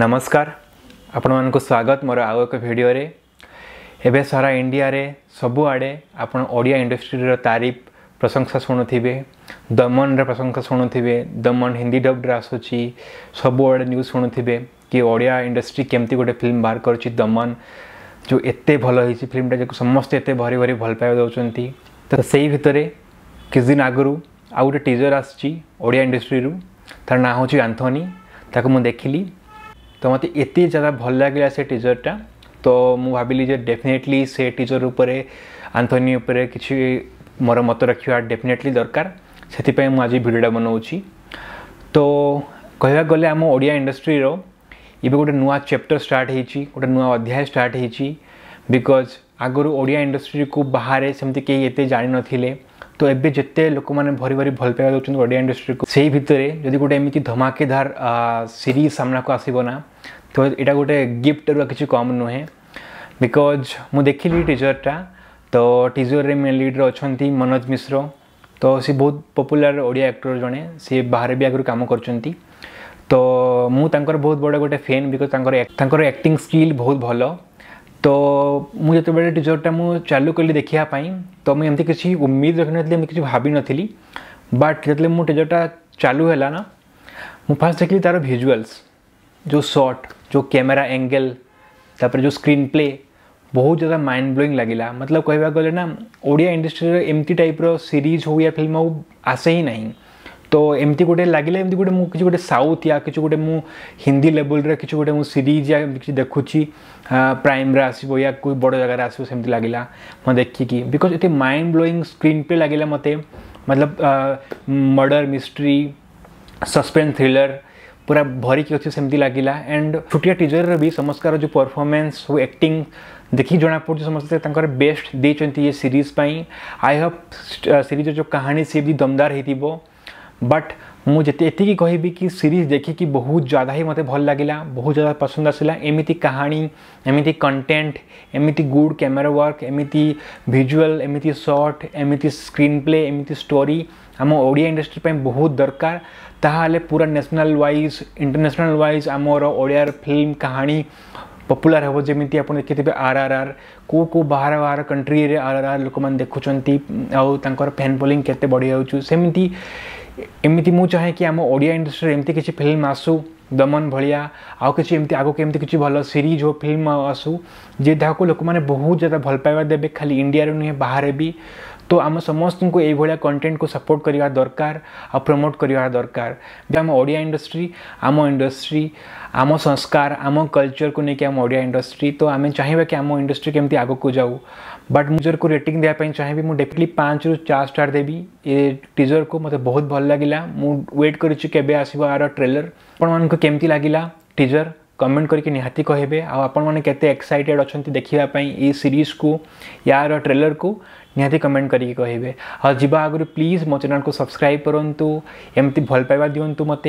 ନମସ୍କାର ଆପଣମାନଙ୍କୁ ସ୍ୱାଗତ ମୋର ଆଉ ଏକ ଭିଡ଼ିଓରେ ଏବେ ସାରା ଇଣ୍ଡିଆରେ ସବୁଆଡ଼େ ଆପଣ ଓଡ଼ିଆ ଇଣ୍ଡଷ୍ଟ୍ରିର ତାରିଫ ପ୍ରଶଂସା ଶୁଣୁଥିବେ ଦମନର ପ୍ରଶଂସା ଶୁଣୁଥିବେ ଦମନ ହିନ୍ଦୀ ଡବ୍ରେ ଆସୁଛି ସବୁଆଡ଼େ ନ୍ୟୁଜ୍ ଶୁଣୁଥିବେ କି ଓଡ଼ିଆ ଇଣ୍ଡଷ୍ଟ୍ରି କେମିତି ଗୋଟେ ଫିଲ୍ମ ବାହାର କରୁଛି ଦମନ ଯେଉଁ ଏତେ ଭଲ ହେଇଛି ଫିଲ୍ମଟା ଯାକୁ ସମସ୍ତେ ଏତେ ଭରି ଭରି ଭଲ ପାଇବା ଦେଉଛନ୍ତି ତ ସେଇ ଭିତରେ କିଛି ଦିନ ଆଗରୁ ଆଉ ଗୋଟେ ଟିଜର ଆସିଛି ଓଡ଼ିଆ ଇଣ୍ଡଷ୍ଟ୍ରିରୁ ତା'ର ନାଁ ହେଉଛି ଆନ୍ଥୋନି ତାକୁ ମୁଁ ଦେଖିଲି ତ ମୋତେ ଏତେ ଜାଗା ଭଲ ଲାଗିଲା ସେ ଟିଜର୍ଟା ତ ମୁଁ ଭାବିଲି ଯେ ଡେଫିନେଟଲି ସେ ଟିଜର୍ ଉପରେ ଆନ୍ଥୋନି ଉପରେ କିଛି ମୋର ମତ ରଖିବା ଡେଫିନେଟଲି ଦରକାର ସେଥିପାଇଁ ମୁଁ ଆଜି ଭିଡ଼ିଓଟା ବନାଉଛି ତ କହିବାକୁ ଗଲେ ଆମ ଓଡ଼ିଆ ଇଣ୍ଡଷ୍ଟ୍ରିର ଏବେ ଗୋଟେ ନୂଆ ଚାପ୍ଟର ଷ୍ଟାର୍ଟ ହେଇଛି ଗୋଟେ ନୂଆ ଅଧ୍ୟାୟ ଷ୍ଟାର୍ଟ ହେଇଛି ବିକଜ୍ ଆଗରୁ ଓଡ଼ିଆ ଇଣ୍ଡଷ୍ଟ୍ରିକୁ ବାହାରେ ସେମିତି କେହି ଏତେ ଜାଣିନଥିଲେ ତ ଏବେ ଯେତେ ଲୋକମାନେ ଭରି ଭରି ଭଲ ପାଇବା ଦେଉଛନ୍ତି ଓଡ଼ିଆ ଇଣ୍ଡଷ୍ଟ୍ରିକୁ ସେଇ ଭିତରେ ଯଦି ଗୋଟେ ଏମିତି ଧମାକେଦାର ସିରିଜ୍ ସାମ୍ନାକୁ ଆସିବ ନା ତ ଏଇଟା ଗୋଟେ ଗିଫ୍ଟରୁ କିଛି କମ୍ ନୁହେଁ ବିକଜ୍ ମୁଁ ଦେଖିଲି ଟିଜର୍ଟା ତ ଟିଜର୍ରେ ମେନ୍ ଲିଡ଼୍ରେ ଅଛନ୍ତି ମନୋଜ ମିଶ୍ର ତ ସେ ବହୁତ ପପୁଲାର ଓଡ଼ିଆ ଆକ୍ଟର ଜଣେ ସିଏ ବାହାରେ ବି ଆଗରୁ କାମ କରୁଛନ୍ତି ତ ମୁଁ ତାଙ୍କର ବହୁତ ବଡ଼ ଗୋଟେ ଫ୍ୟାନ୍ ବିକଜ୍ ତାଙ୍କର ତାଙ୍କର ଆକ୍ଟିଂ ସ୍କିଲ୍ ବହୁତ ଭଲ तो मुझे जो टीजरटा मुझे चालू कली देखापी तो मुझे एमती किसी उम्मीद रखि नी मुझे किसी भाव नी बट जो मुझे टीजरटा चालू है ना मुझे फास्ट देखिली तार भिजुआल्स जो सॉट जो कैमेरा एंगल तापर जो स्क्रीन प्ले बहुत ज्यादा माइंड ब्लोइंग लगला मतलब कह ना ओडिया इंडस्ट्री एमती टाइप रो सीरीज हो या फिल्म हो आसे ही नहीं तो एमती गोटे लगे एम गोटे मुझे गोटे साउथ या कि गोटे मुझे हिंदी लेवल रे कि गोटे मुझे सीरीज या कि देखुची प्राइम रे आसो या कोई बड़ जगार आसो सेम लगला मैं देखिकी बिकज ये माइंड ब्लोईंग स्क्रीन पे लगे मत मतलब मर्डर मिस्ट्री सस्पेन्स थ्रिलर पूरा भरिकी अच्छे सेमती लगला एंड छोटिया टीजर रे भी समस्कार जो परफॉर्मेंस वो एक्टिंग देखिए जना पड़े समस्त बेस्ट दे सीरीज पाई आई होप सीरीज जो कहानी सी भी दमदार होती है ବଟ୍ ମୁଁ ଯେତେ ଏତିକି କହିବି କି ସିରିଜ୍ ଦେଖିକି ବହୁତ ଜ୍ୟାଦା ହିଁ ମୋତେ ଭଲ ଲାଗିଲା ବହୁତ ଜ୍ୟାଦା ପସନ୍ଦ ଆସିଲା ଏମିତି କାହାଣୀ ଏମିତି କଣ୍ଟେଣ୍ଟ ଏମିତି ଗୁଡ଼୍ କ୍ୟାମେରା ୱାର୍କ ଏମିତି ଭିଜୁଆଲ୍ ଏମିତି ସର୍ଟ ଏମିତି ସ୍କ୍ରିନ୍ ପ୍ଲେ ଏମିତି ଷ୍ଟୋରି ଆମ ଓଡ଼ିଆ ଇଣ୍ଡଷ୍ଟ୍ରି ପାଇଁ ବହୁତ ଦରକାର ତାହେଲେ ପୁରା ନ୍ୟାସନାଲ୍ ୱାଇଜ୍ ଇଣ୍ଟରନ୍ୟାସନାଲ୍ ୱାଇଜ୍ ଆମର ଓଡ଼ିଆର ଫିଲ୍ମ କାହାଣୀ ପପୁଲାର ହେବ ଯେମିତି ଆପଣ ଦେଖିଥିବେ ଆର୍ ଆର୍ ଆର୍ କେଉଁ କେଉଁ ବାହାର ବାହାର କଣ୍ଟ୍ରିରେ ଆର୍ ଆର୍ ଆର୍ ଲୋକମାନେ ଦେଖୁଛନ୍ତି ଆଉ ତାଙ୍କର ଫ୍ୟାନ୍ ଫଲୋଇଂ କେତେ ବଢ଼ିଯାଉଛି ସେମିତି ଏମିତି ମୁଁ ଚାହେଁ କି ଆମ ଓଡ଼ିଆ ଇଣ୍ଡଷ୍ଟ୍ରିରେ ଏମିତି କିଛି ଫିଲ୍ମ ଆସୁ ଦମନ ଭଳିଆ ଆଉ କିଛି ଏମିତି ଆଗକୁ ଏମିତି କିଛି ଭଲ ସିରିଜ୍ ହଉ ଫିଲ୍ମ ଆସୁ ଯେ ତାହାକୁ ଲୋକମାନେ ବହୁତ ଜାଗା ଭଲ ପାଇବା ଦେବେ ଖାଲି ଇଣ୍ଡିଆରେ ନୁହେଁ ବାହାରେ ବି तो आम समस्त को यही भाया कंटेन्ट को सपोर्ट करवा दरकार आ प्रमोट कर दरकार आम ओडिया इंडस्ट्री आम इंडस्ट्री आम संस्कार आम कलचर को लेकिन आम ओडिया इंडस्ट्री तो आम चाहिए कि आम इंडस्ट्री केमी आग को जाऊ बट मुझे को रेट देखा चाहे मुझे डेफिनेटली पाँच रू चार स्टार देवी ए टीजर को मतलब बहुत भल लगला मुट करस ट्रेलर आपति लगला टीजर कमेंट करके निहाती कहे आपत एक्साइटेड अच्छा देखापी सीरीज को यार ट्रेलर को निहाति कमेंट करके कहे आगे प्लीज मो चेल को सब्सक्राइब करूँ एमती भल पाइवा दिंतु मत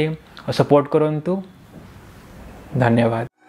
सपोर्ट करूँ धन्यवाद